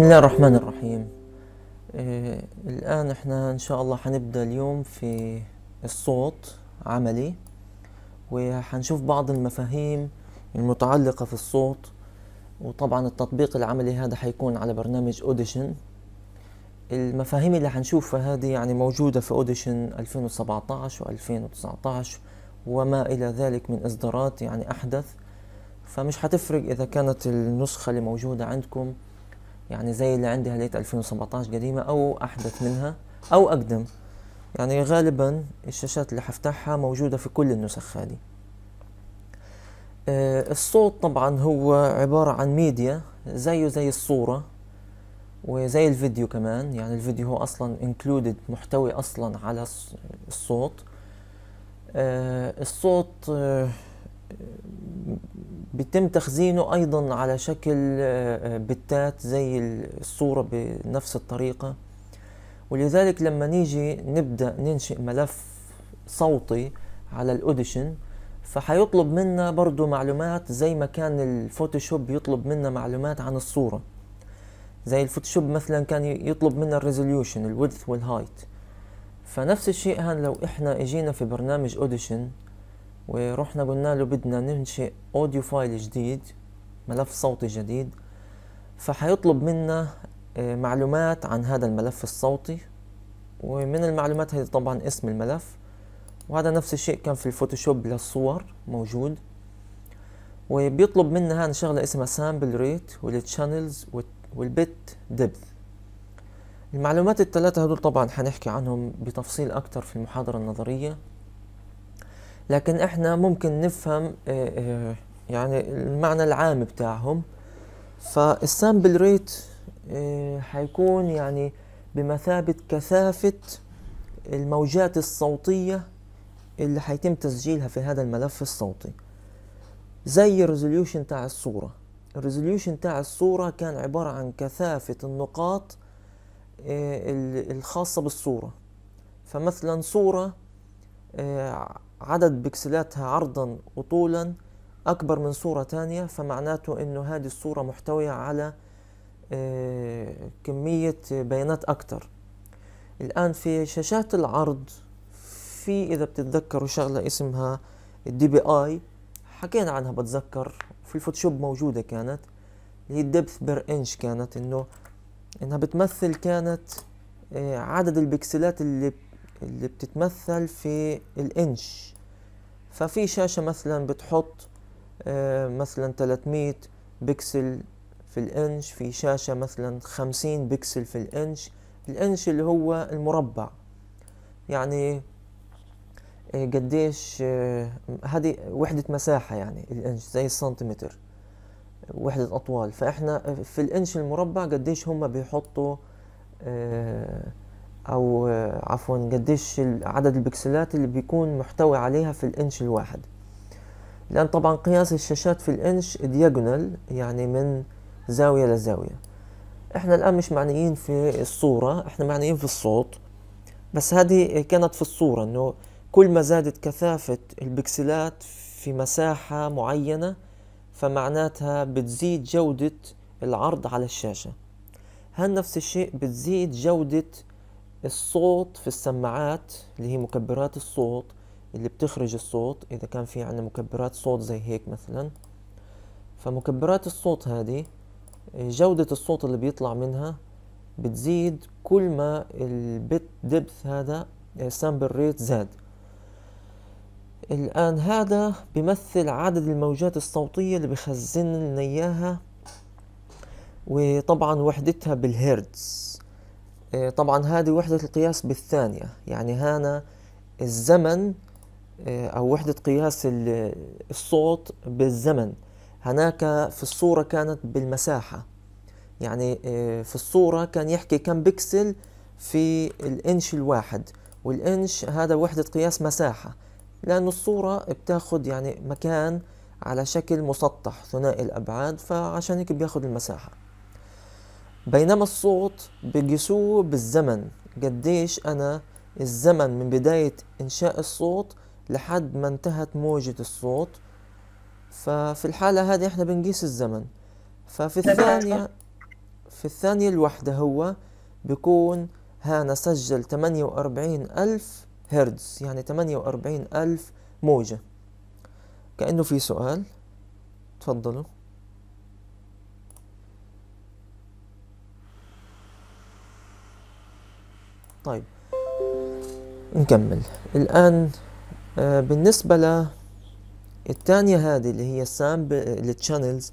بسم الله الرحمن الرحيم آه الآن احنا إن شاء الله حنبدأ اليوم في الصوت عملي وحنشوف بعض المفاهيم المتعلقة في الصوت وطبعا التطبيق العملي هذا حيكون على برنامج اوديشن المفاهيم اللي حنشوفها هذه يعني موجودة في اوديشن 2017 و2019 وما إلى ذلك من إصدارات يعني أحدث فمش حتفرق إذا كانت النسخة اللي موجودة عندكم يعني زي اللي عندي هلية 2017 قديمة أو أحدث منها أو أقدم يعني غالبا الشاشات اللي حفتحها موجودة في كل النسخ هذه آه، الصوت طبعا هو عبارة عن ميديا زيه زي الصورة وزي الفيديو كمان يعني الفيديو هو أصلا included محتوي أصلا على الصوت آه، الصوت آه، بيتم تخزينه ايضا على شكل آه، آه، بتات زي الصوره بنفس الطريقه ولذلك لما نيجي نبدا ننشئ ملف صوتي على الاوديشن فحيطلب منا برضو معلومات زي ما كان الفوتوشوب يطلب منا معلومات عن الصورة زي الفوتوشوب مثلا كان يطلب منا الريزوليوشن الويدث والهايت فنفس الشيء هان لو احنا اجينا في برنامج اوديشن ورحنا قلنا له بدنا ننشئ اوديو فايل جديد ملف صوتي جديد فحيطلب منا آه، معلومات عن هذا الملف الصوتي ومن المعلومات هذه طبعا اسم الملف وهذا نفس الشيء كان في الفوتوشوب للصور موجود وبيطلب منا هان شغلة اسمها سامبل ريت والتشانلز والبت دبث المعلومات الثلاثة هدول طبعا حنحكي عنهم بتفصيل أكتر في المحاضرة النظرية لكن احنا ممكن نفهم آه، آه، يعني المعنى العام بتاعهم فالسامبل ريت آه، حيكون يعني بمثابة كثافة الموجات الصوتية اللي حيتم تسجيلها في هذا الملف الصوتي زي الريزوليوشن تاع الصورة الريزوليوشن تاع الصورة كان عبارة عن كثافة النقاط الخاصة بالصورة فمثلا صورة آه، عدد بكسلاتها عرضا وطولا أكبر من صورة تانية فمعناته أنه هذه الصورة محتوية على آه، كمية بيانات أكتر الآن في شاشات العرض في إذا بتتذكروا شغلة اسمها الدي بي آي حكينا عنها بتذكر في الفوتوشوب موجودة كانت اللي هي الدبث بير انش كانت انه انها بتمثل كانت آه، عدد البكسلات اللي اللي بتتمثل في الانش ففي شاشة مثلا بتحط آه، مثلا 300 بكسل في الانش في شاشة مثلا 50 بكسل في الانش الانش اللي هو المربع يعني آه، قديش آه، هذه وحدة مساحة يعني الانش زي السنتيمتر وحدة أطوال فإحنا في الانش المربع قديش هم بيحطوا او آه، عفوا قديش عدد البكسلات اللي بيكون محتوي عليها في الانش الواحد لان طبعا قياس الشاشات في الانش دياجونال يعني من زاويه لزاويه احنا الان مش معنيين في الصوره احنا معنيين في الصوت بس هذه كانت في الصوره انه كل ما زادت كثافه البكسلات في مساحه معينه فمعناتها بتزيد جوده العرض على الشاشه هل نفس الشيء بتزيد جوده الصوت في السماعات اللي هي مكبرات الصوت اللي بتخرج الصوت إذا كان في عندنا مكبرات صوت زي هيك مثلا فمكبرات الصوت هذه جودة الصوت اللي بيطلع منها بتزيد كل ما البت دبث هذا السامبل آه، ريت زاد الآن هذا بيمثل عدد الموجات الصوتية اللي بخزن لنا إياها وطبعا وحدتها بالهيرتز آه، طبعا هذه وحدة القياس بالثانية يعني هنا الزمن آه، أو وحدة قياس الصوت بالزمن هناك في الصورة كانت بالمساحة يعني آه، في الصورة كان يحكي كم بكسل في الإنش الواحد والإنش هذا وحدة قياس مساحة لأن الصورة بتاخد يعني مكان على شكل مسطح ثنائي الأبعاد فعشان هيك بياخد المساحة بينما الصوت بقيسوه بالزمن قديش أنا الزمن من بداية إنشاء الصوت لحد ما انتهت موجة الصوت ففي الحالة هذه احنا بنقيس الزمن ففي الثانية في الثانية الوحدة هو بيكون هانا سجل 48 ألف هرتز يعني 48 ألف موجة كأنه في سؤال تفضلوا طيب نكمل الآن آه، بالنسبه بالنسبة للثانية هذه اللي هي السامب التشانلز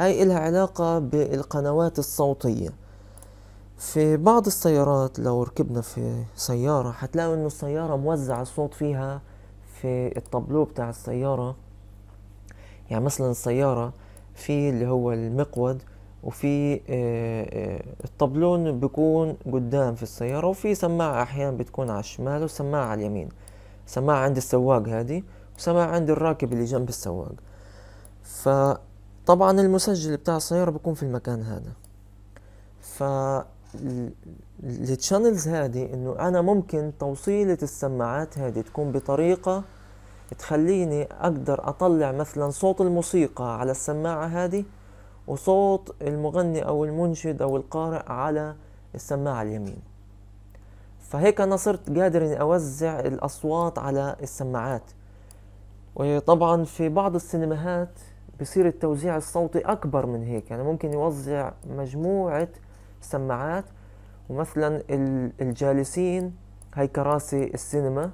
هاي إلها علاقة بالقنوات الصوتية في بعض السيارات لو ركبنا في سيارة حتلاقوا إنه السيارة موزع الصوت فيها في الطابلو بتاع السيارة يعني مثلا السيارة في اللي هو المقود وفي آه، آه، الطبلون بيكون قدام في السيارة وفي سماعة أحيانا بتكون على الشمال وسماعة على اليمين سماعة عند السواق هذه وسماعة عند الراكب اللي جنب السواق فطبعا المسجل بتاع السيارة بيكون في المكان هذا ف التشانلز هذه انه انا ممكن توصيلة السماعات هذه تكون بطريقة تخليني اقدر اطلع مثلا صوت الموسيقى على السماعة هذه وصوت المغني أو المنشد أو القارئ على السماعة اليمين فهيك أنا صرت قادر إني أوزع الأصوات على السماعات وطبعا في بعض السينماهات بصير التوزيع الصوتي أكبر من هيك يعني ممكن يوزع مجموعة سماعات ومثلا الجالسين هاي كراسي السينما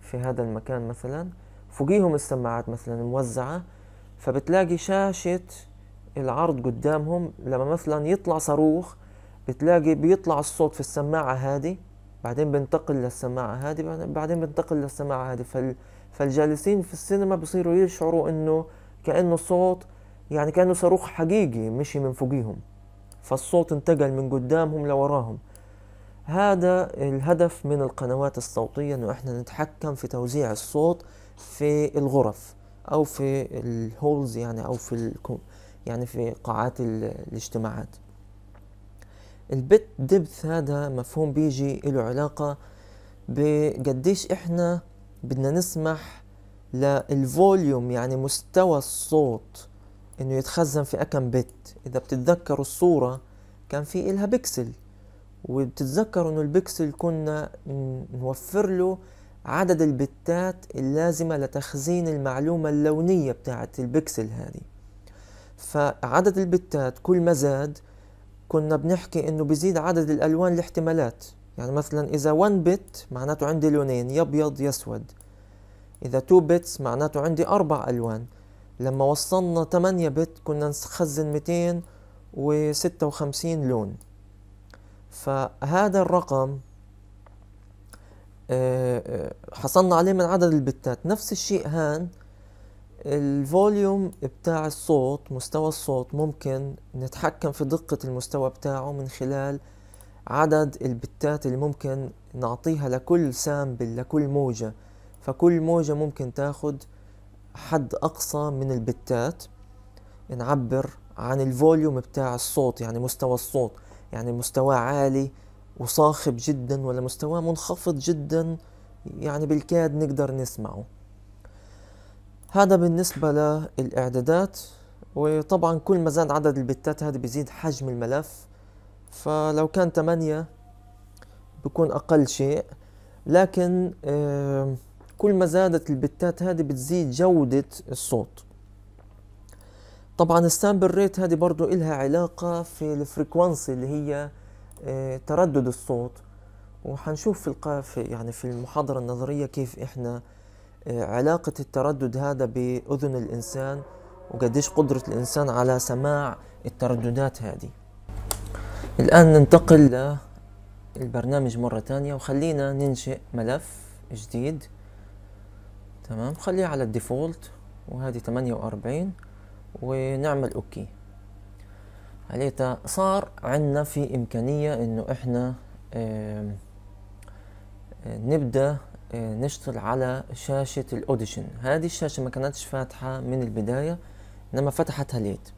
في هذا المكان مثلا فوقيهم السماعات مثلا موزعة فبتلاقي شاشة العرض قدامهم لما مثلا يطلع صاروخ بتلاقي بيطلع الصوت في السماعة هذه بعدين بنتقل للسماعة هذه بعدين بنتقل للسماعة هذه فال فالجالسين في السينما بصيروا يشعروا انه كأنه صوت يعني كأنه صاروخ حقيقي مشي من فوقيهم فالصوت انتقل من قدامهم لوراهم هذا الهدف من القنوات الصوتية انه احنا نتحكم في توزيع الصوت في الغرف او في الهولز يعني او في يعني في قاعات الاجتماعات البت دبث هذا مفهوم بيجي له علاقة بقديش احنا بدنا نسمح للفوليوم يعني مستوى الصوت انه يتخزن في اكم بت اذا بتتذكروا الصورة كان في إلها بكسل وبتتذكروا انه البكسل كنا نوفر له عدد البتات اللازمة لتخزين المعلومة اللونية بتاعت البكسل هذه فعدد البتات كل ما زاد كنا بنحكي انه بزيد عدد الالوان الاحتمالات يعني مثلا اذا 1 بت معناته عندي لونين يا ابيض يا اسود اذا 2 بتس معناته عندي اربع الوان لما وصلنا 8 بت كنا نخزن 256 لون فهذا الرقم آه، آه، حصلنا عليه من عدد البتات نفس الشيء هان الفوليوم بتاع الصوت مستوى الصوت ممكن نتحكم في دقة المستوى بتاعه من خلال عدد البتات اللي ممكن نعطيها لكل سامبل لكل موجة فكل موجة ممكن تاخد حد أقصى من البتات نعبر عن الفوليوم بتاع الصوت يعني مستوى الصوت يعني مستوى عالي وصاخب جدا ولا مستوى منخفض جدا يعني بالكاد نقدر نسمعه هذا بالنسبة للإعدادات وطبعا كل ما زاد عدد البتات هذا بيزيد حجم الملف فلو كان 8 بكون أقل شيء لكن كل ما زادت البتات هذه بتزيد جودة الصوت طبعا السامبل ريت هذه برضو إلها علاقة في الفريكوانسي اللي هي آه، تردد الصوت وحنشوف في يعني في المحاضرة النظرية كيف إحنا علاقة التردد هذا بأذن الإنسان وقديش قدرة الإنسان على سماع الترددات هذه الآن ننتقل للبرنامج مرة تانية وخلينا ننشئ ملف جديد تمام خليه على الديفولت وهذه 48 ونعمل اوكي عليتا صار عندنا في امكانية انه احنا آه، نبدأ آه، نشتغل على شاشة الأوديشن هذه الشاشة ما كانتش فاتحة من البداية إنما فتحتها ليت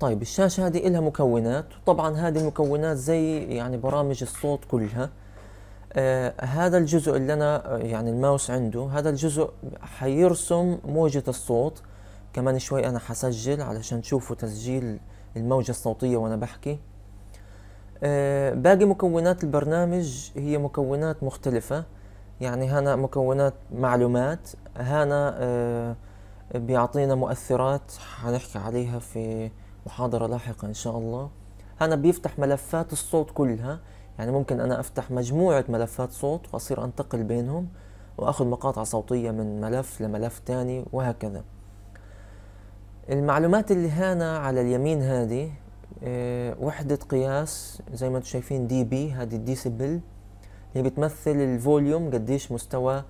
طيب الشاشة هذه إلها مكونات طبعا هذه المكونات زي يعني برامج الصوت كلها آه هذا الجزء اللي أنا آه، يعني الماوس عنده هذا الجزء حيرسم موجة الصوت كمان شوي أنا حسجل علشان تشوفوا تسجيل الموجة الصوتية وأنا بحكي آه، باقي مكونات البرنامج هي مكونات مختلفة يعني هنا مكونات معلومات هنا آه، بيعطينا مؤثرات حنحكي عليها في محاضرة لاحقة إن شاء الله هنا بيفتح ملفات الصوت كلها يعني ممكن أنا أفتح مجموعة ملفات صوت وأصير أنتقل بينهم وأخذ مقاطع صوتية من ملف لملف تاني وهكذا المعلومات اللي هنا على اليمين هذه آه، وحدة قياس زي ما انتم شايفين دي بي هذه الديسيبل هي بتمثل الفوليوم قديش مستوى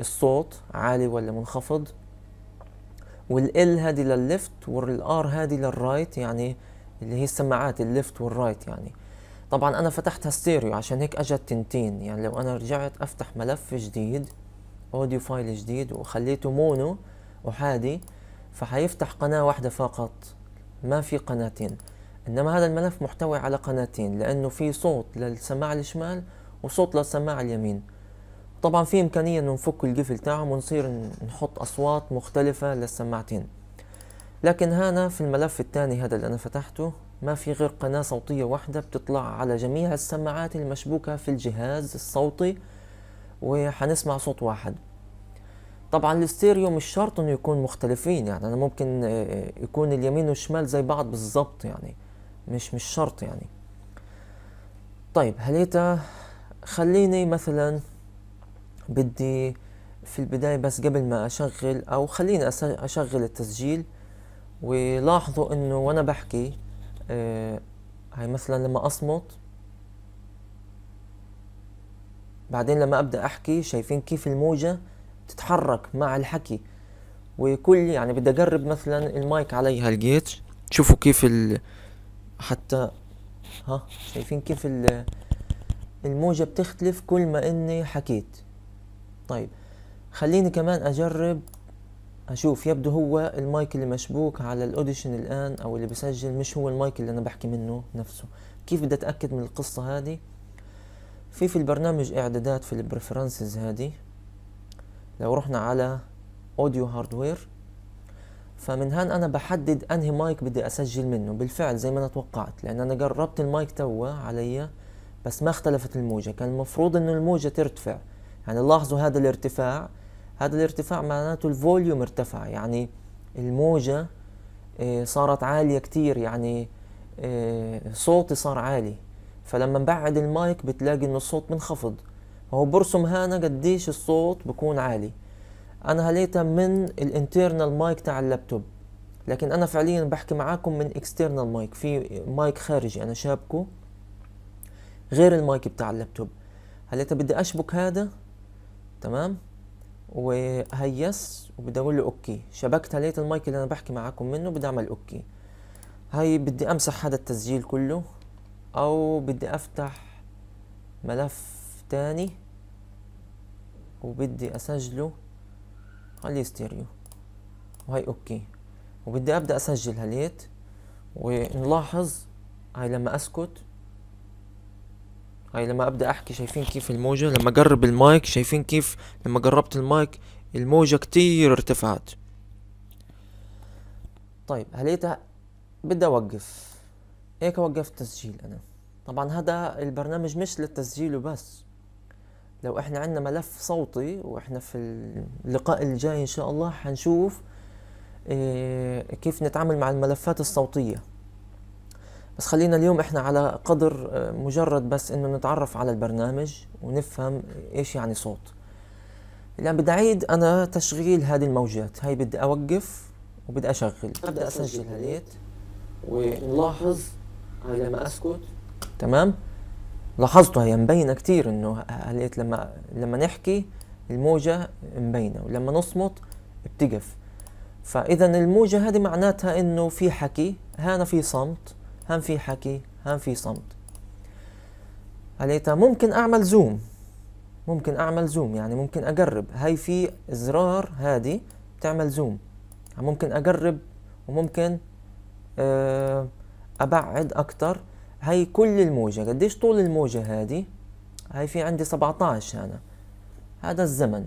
الصوت عالي ولا منخفض والال هذه للليفت والار هذه للرايت يعني اللي هي السماعات الليفت والرايت يعني طبعا انا فتحتها ستيريو عشان هيك اجت تنتين يعني لو انا رجعت افتح ملف جديد اوديو فايل جديد وخليته مونو وحادي فحيفتح قناة واحدة فقط ما في قناتين انما هذا الملف محتوي على قناتين لانه في صوت للسماعه الشمال وصوت للسماعه اليمين طبعا في امكانيه انه نفك القفل تاعهم ونصير نحط اصوات مختلفه للسماعتين لكن هنا في الملف الثاني هذا اللي انا فتحته ما في غير قناه صوتيه واحده بتطلع على جميع السماعات المشبوكه في الجهاز الصوتي وحنسمع صوت واحد طبعا الستيريو مش شرط انه يكون مختلفين يعني انا ممكن آه، آه، يكون اليمين والشمال زي بعض بالظبط يعني مش مش شرط يعني طيب هليتا خليني مثلا بدي في البداية بس قبل ما أشغل أو خليني أشغل التسجيل ولاحظوا إنه وأنا بحكي آه هاي مثلا لما أصمت بعدين لما أبدأ أحكي شايفين كيف الموجة تتحرك مع الحكي وكل يعني بدي أقرب مثلا المايك علي هالجيتش شوفوا كيف ال حتى ها شايفين كيف الموجة بتختلف كل ما اني حكيت طيب خليني كمان اجرب اشوف يبدو هو المايك اللي مشبوك على الاوديشن الان او اللي بسجل مش هو المايك اللي انا بحكي منه نفسه كيف بدي اتاكد من القصة هذه في في البرنامج اعدادات في البريفرنسز هذه لو رحنا على اوديو هاردوير فمن هان انا بحدد انهي مايك بدي اسجل منه بالفعل زي ما انا توقعت لان انا قربت المايك توا علي بس ما اختلفت الموجه كان المفروض انه الموجه ترتفع يعني لاحظوا هذا الارتفاع هذا الارتفاع معناته الفوليوم ارتفع يعني الموجه آه، صارت عاليه كتير يعني آه، صوتي صار عالي فلما نبعد المايك بتلاقي انه الصوت منخفض هو برسم هنا قديش الصوت بكون عالي انا هليتها من الانترنال مايك تاع اللابتوب لكن انا فعليا بحكي معاكم من اكسترنال مايك في مايك خارجي انا شابكه غير المايك بتاع اللابتوب هليتها بدي اشبك هذا تمام وهيس وبدي اقول له اوكي شبكت هليت المايك اللي انا بحكي معاكم منه بدي اعمل اوكي هاي بدي امسح هذا التسجيل كله او بدي افتح ملف تاني وبدي اسجله خليه ستيريو وهي اوكي وبدي ابدا اسجل هليت ونلاحظ هاي لما اسكت هاي لما ابدا احكي شايفين كيف الموجة لما اقرب المايك شايفين كيف لما قربت المايك الموجة كتير ارتفعت طيب هليت بدي اوقف هيك وقفت تسجيل انا طبعا هذا البرنامج مش للتسجيل وبس لو احنا عندنا ملف صوتي واحنا في اللقاء الجاي ان شاء الله هنشوف إيه، كيف نتعامل مع الملفات الصوتية بس خلينا اليوم احنا على قدر آه، مجرد بس انه نتعرف على البرنامج ونفهم ايش يعني صوت الان بدي اعيد انا تشغيل هذه الموجات هاي بدي اوقف وبدي اشغل ابدا اسجل هليت ونلاحظ على ما اسكت تمام لاحظته هي مبينه كتير انه قالت إيه، لما لما نحكي الموجه مبينه ولما نصمت بتقف فاذا الموجه هذه معناتها انه في حكي هنا في صمت هان في حكي هان في صمت قالتها ممكن اعمل زوم ممكن اعمل زوم يعني ممكن اقرب هاي في زرار هذه بتعمل زوم ممكن اقرب وممكن أه ابعد اكتر هاي كل الموجة قديش طول الموجة هذه هاي في عندي 17 أنا هذا الزمن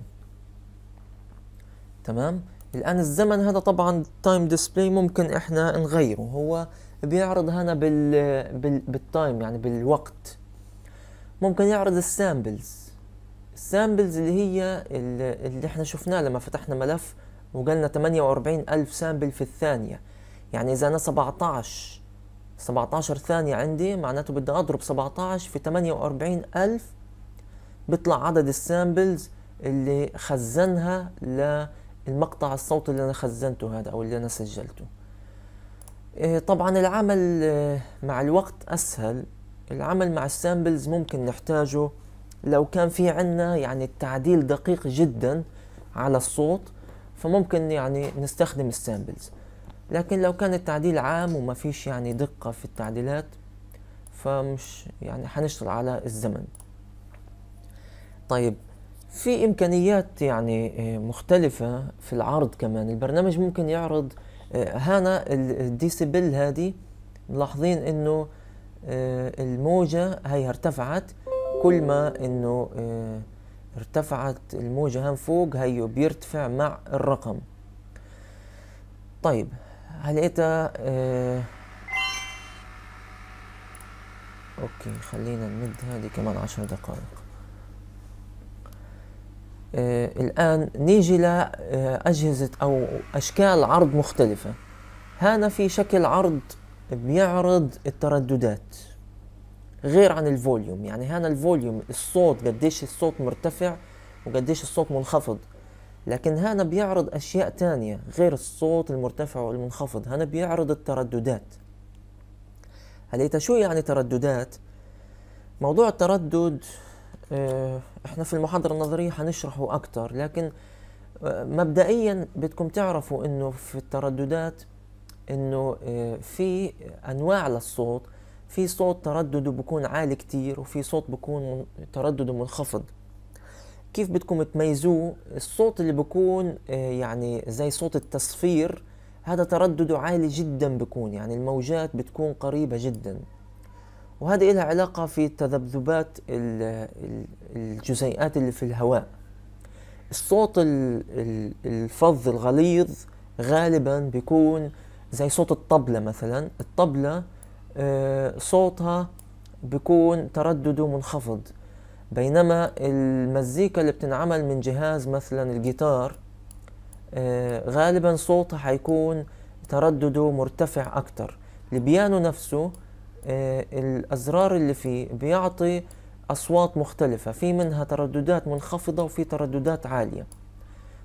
تمام الآن الزمن هذا طبعا تايم ديسبلاي ممكن إحنا نغيره هو بيعرض هنا بال... بال... بالتايم يعني بالوقت ممكن يعرض السامبلز السامبلز اللي هي اللي احنا شفناه لما فتحنا ملف وقالنا 48 ألف سامبل في الثانية يعني إذا أنا 17 17 ثانية عندي معناته بدي أضرب 17 في 48 ألف بيطلع عدد السامبلز اللي خزنها للمقطع الصوتي اللي أنا خزنته هذا أو اللي أنا سجلته إيه، طبعا العمل آه، مع الوقت أسهل العمل مع السامبلز ممكن نحتاجه لو كان في عنا يعني التعديل دقيق جدا على الصوت فممكن يعني نستخدم السامبلز لكن لو كان التعديل عام وما فيش يعني دقة في التعديلات فمش يعني حنشتغل على الزمن طيب في إمكانيات يعني آه، مختلفة في العرض كمان البرنامج ممكن يعرض آه، هنا الديسيبل هذه ملاحظين انه آه، الموجة هي ارتفعت كل ما انه ارتفعت الموجة هم فوق هيو بيرتفع مع الرقم طيب هلقيتها آه اوكي خلينا نمد هذه كمان عشر دقائق آه الآن نيجي لأجهزة آه، أو أشكال عرض مختلفة هنا في شكل عرض بيعرض الترددات غير عن الفوليوم يعني هنا الفوليوم الصوت قديش الصوت مرتفع وقديش الصوت منخفض لكن هنا بيعرض أشياء تانية غير الصوت المرتفع والمنخفض هنا بيعرض الترددات هليتا شو يعني ترددات؟ موضوع التردد آه، احنا في المحاضرة النظرية حنشرحه أكتر لكن آه، مبدئيا بدكم تعرفوا انه في الترددات انه آه، في انواع للصوت في صوت تردده بكون عالي كتير وفي صوت بكون تردده منخفض كيف بدكم تميزوه الصوت اللي بكون آه، يعني زي صوت التصفير هذا تردده عالي جدا بكون يعني الموجات بتكون قريبة جدا وهذا إلها علاقة في تذبذبات الجزيئات اللي في الهواء الصوت الفظ الغليظ غالبا بيكون زي صوت الطبلة مثلا الطبلة آه، صوتها بيكون تردده منخفض بينما المزيكا اللي بتنعمل من جهاز مثلا الجيتار آه، غالبا صوتها حيكون تردده مرتفع أكتر البيانو نفسه آه، الأزرار اللي فيه بيعطي أصوات مختلفة في منها ترددات منخفضة وفي ترددات عالية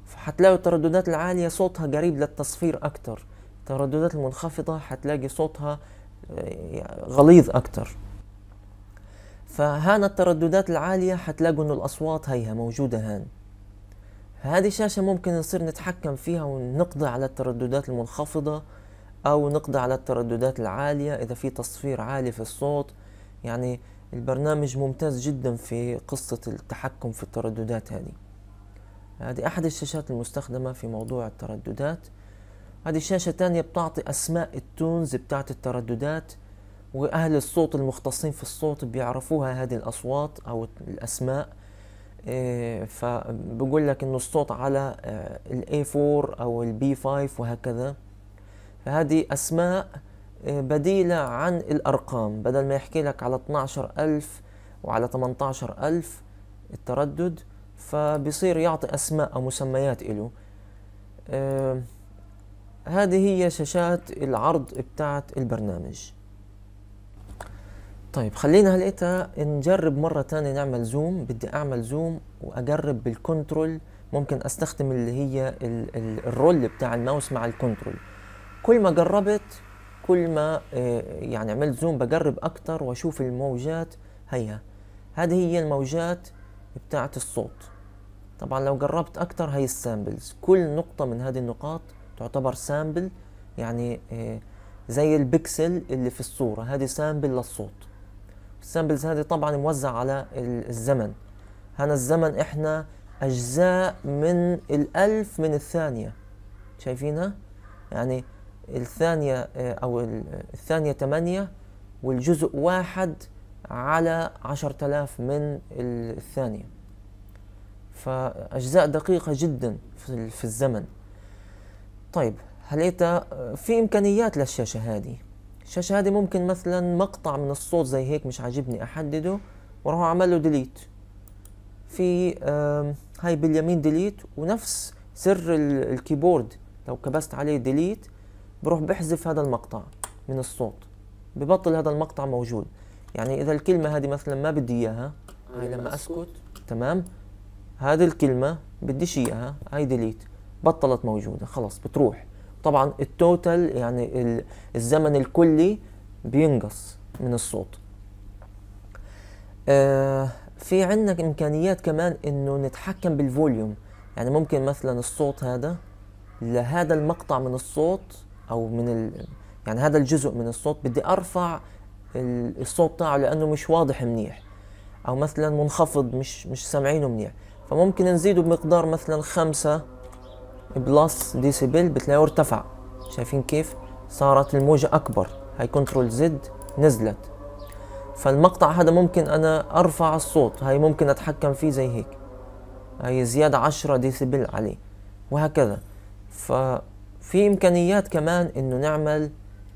فحتلاقي الترددات العالية صوتها قريب للتصفير أكتر الترددات المنخفضة حتلاقي صوتها آه، غليظ أكتر فهان الترددات العالية حتلاقوا انه الاصوات هيها موجودة هان هذه الشاشة ممكن نصير نتحكم فيها ونقضي على الترددات المنخفضة او نقضي على الترددات العالية اذا في تصفير عالي في الصوت يعني البرنامج ممتاز جدا في قصة التحكم في الترددات هذه هذه أحد الشاشات المستخدمة في موضوع الترددات هذه الشاشة الثانية بتعطي أسماء التونز بتاعت الترددات واهل الصوت المختصين في الصوت بيعرفوها هذه الاصوات او الاسماء إيه، فبقول لك انه الصوت على آه، الاي 4 او البي 5 وهكذا فهذه اسماء آه، بديلة عن الارقام بدل ما يحكي لك على ألف وعلى ألف التردد فبيصير يعطي اسماء او مسميات له آه، هذه هي شاشات العرض بتاعت البرنامج طيب خلينا هلقيتها نجرب مرة تانية نعمل زوم بدي أعمل زوم وأجرب بالكنترول ممكن أستخدم اللي هي ال ال الرول بتاع الماوس مع الكنترول كل ما جربت كل ما آه، يعني عملت زوم بجرب أكتر وأشوف الموجات هيها هذه هي الموجات بتاعة الصوت طبعا لو جربت أكتر هي السامبلز كل نقطة من هذه النقاط تعتبر سامبل يعني آه، زي البكسل اللي في الصورة هذه سامبل للصوت السامبلز هذه طبعا موزعة على الزمن هنا الزمن احنا اجزاء من الالف من الثانية شايفينها يعني الثانية آه، او الثانية تمانية والجزء واحد على عشرة آلاف من الثانية فأجزاء دقيقة جدا في الزمن طيب هل آه، في إمكانيات للشاشة هذه الشاشه هذه ممكن مثلا مقطع من الصوت زي هيك مش عاجبني احدده واروح اعمل له ديليت في هاي باليمين ديليت ونفس سر الكيبورد لو كبست عليه ديليت بروح بحذف هذا المقطع من الصوت ببطل هذا المقطع موجود يعني اذا الكلمه هذه مثلا ما بدي اياها هاي يعني لما اسكت تمام هذه الكلمه بديش اياها هاي ديليت بطلت موجوده خلص بتروح طبعا التوتال يعني الزمن الكلي بينقص من الصوت آه، في عندنا امكانيات كمان انه نتحكم بالفوليوم يعني ممكن مثلا الصوت هذا لهذا المقطع من الصوت او من ال... يعني هذا الجزء من الصوت بدي ارفع الصوت تاعه لانه مش واضح منيح او مثلا منخفض مش مش سامعينه منيح فممكن نزيده بمقدار مثلا خمسة بلس ديسيبل بتلاقيه ارتفع شايفين كيف صارت الموجة أكبر هاي كنترول زد نزلت فالمقطع هذا ممكن أنا أرفع الصوت هاي ممكن أتحكم فيه زي هيك هاي زيادة عشرة ديسيبل عليه وهكذا ففي إمكانيات كمان إنه نعمل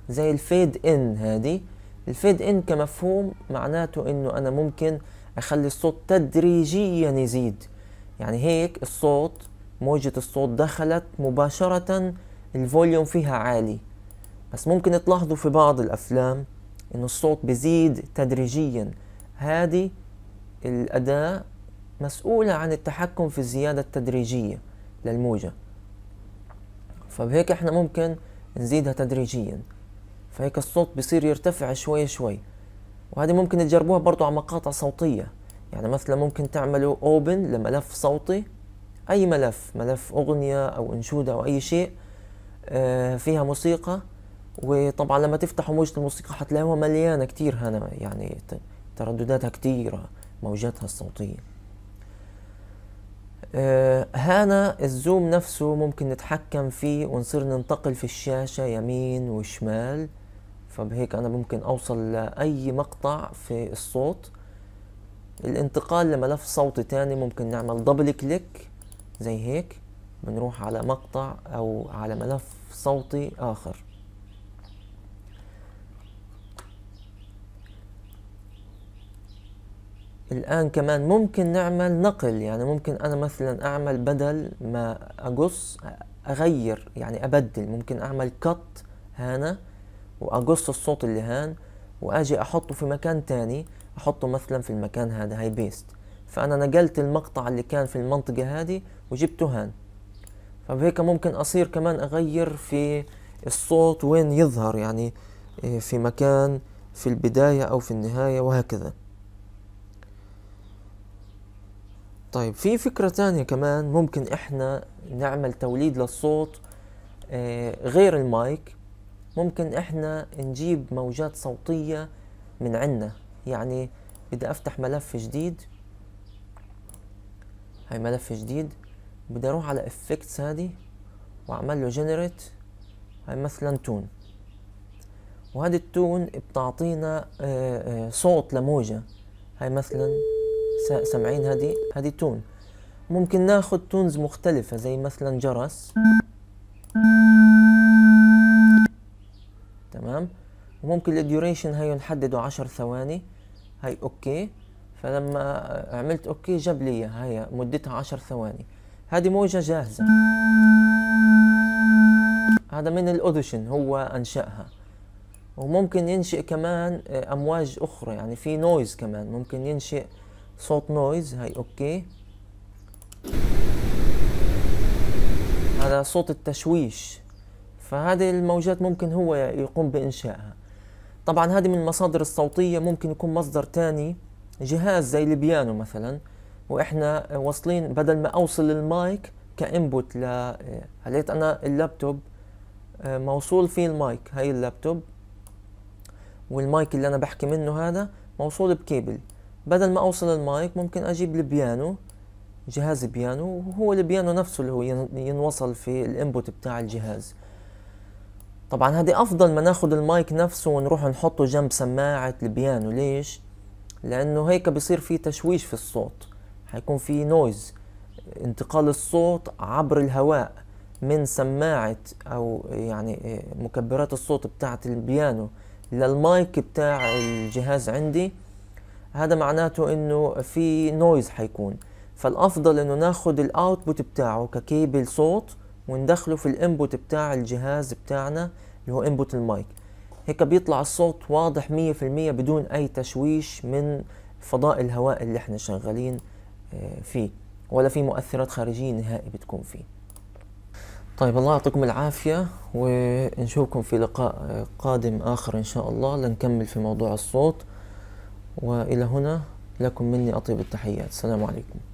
زي الفيد إن هادي الفيد إن كمفهوم معناته إنه أنا ممكن أخلي الصوت تدريجيا يزيد يعني هيك الصوت موجة الصوت دخلت مباشرة الفوليوم فيها عالي بس ممكن تلاحظوا في بعض الأفلام إنه الصوت بزيد تدريجيا هذه الأداة مسؤولة عن التحكم في الزيادة التدريجية للموجة فبهيك احنا ممكن نزيدها تدريجيا فهيك الصوت بصير يرتفع شوي شوي وهذه ممكن تجربوها برضو على مقاطع صوتية يعني مثلا ممكن تعملوا اوبن لملف صوتي أي ملف ملف أغنية أو أنشودة أو أي شيء آه، فيها موسيقى وطبعا لما تفتحوا موجة الموسيقى حتلاقوها مليانة كتير هنا يعني تردداتها كتيرة موجاتها الصوتية آه، هنا الزوم نفسه ممكن نتحكم فيه ونصير ننتقل في الشاشة يمين وشمال فبهيك أنا ممكن أوصل لأي مقطع في الصوت الانتقال لملف صوتي تاني ممكن نعمل دبل كليك زي هيك بنروح على مقطع أو على ملف صوتي آخر الآن كمان ممكن نعمل نقل يعني ممكن أنا مثلا أعمل بدل ما أقص أغير يعني أبدل ممكن أعمل كت هنا وأقص الصوت اللي هان وأجي أحطه في مكان تاني أحطه مثلا في المكان هذا هاي بيست فأنا نقلت المقطع اللي كان في المنطقة هذه وجبته هان فبهيك ممكن اصير كمان اغير في الصوت وين يظهر يعني إيه، في مكان في البداية او في النهاية وهكذا طيب في فكرة تانية كمان ممكن احنا نعمل توليد للصوت إيه، غير المايك ممكن احنا نجيب موجات صوتية من عنا يعني بدي افتح ملف جديد هاي ملف جديد بدي اروح على افكتس هادي واعمل له جنريت هاي مثلا تون وهذه التون بتعطينا آه، آه، صوت لموجة هاي مثلا سامعين هذه هذه تون ممكن ناخد تونز مختلفة زي مثلا جرس تمام وممكن الديوريشن هاي نحدده عشر ثواني هاي اوكي فلما عملت اوكي جاب لي هاي مدتها عشر ثواني هذه موجة جاهزة هذا من الأوديشن هو أنشأها وممكن ينشئ كمان آه، أمواج أخرى يعني في نويز كمان ممكن ينشئ صوت نويز هاي أوكي هذا صوت التشويش فهذه الموجات ممكن هو يقوم بإنشائها طبعا هذه من المصادر الصوتية ممكن يكون مصدر تاني جهاز زي البيانو مثلا واحنا واصلين بدل ما اوصل المايك كانبوت ل هلقيت انا اللابتوب آه، موصول فيه المايك هاي اللابتوب والمايك اللي انا بحكي منه هذا موصول بكيبل بدل ما اوصل المايك ممكن اجيب البيانو جهاز بيانو وهو البيانو نفسه اللي هو ينوصل في الانبوت بتاع الجهاز طبعا هذه افضل ما ناخد المايك نفسه ونروح نحطه جنب سماعة البيانو ليش؟ لانه هيك بصير في تشويش في الصوت هيكون في نويز انتقال الصوت عبر الهواء من سماعة أو يعني مكبرات الصوت بتاعة البيانو للمايك بتاع الجهاز عندي هذا معناته إنه في نويز هيكون فالأفضل إنه ناخد الأوتبوت بتاعه ككيبل صوت وندخله في الانبوت بتاع الجهاز بتاعنا اللي هو انبوت المايك هيك بيطلع الصوت واضح 100% بدون أي تشويش من فضاء الهواء اللي احنا شغالين فيه ولا في مؤثرات خارجية نهائي بتكون فيه طيب الله يعطيكم العافية ونشوفكم في لقاء قادم آخر إن شاء الله لنكمل في موضوع الصوت وإلى هنا لكم مني أطيب التحيات السلام عليكم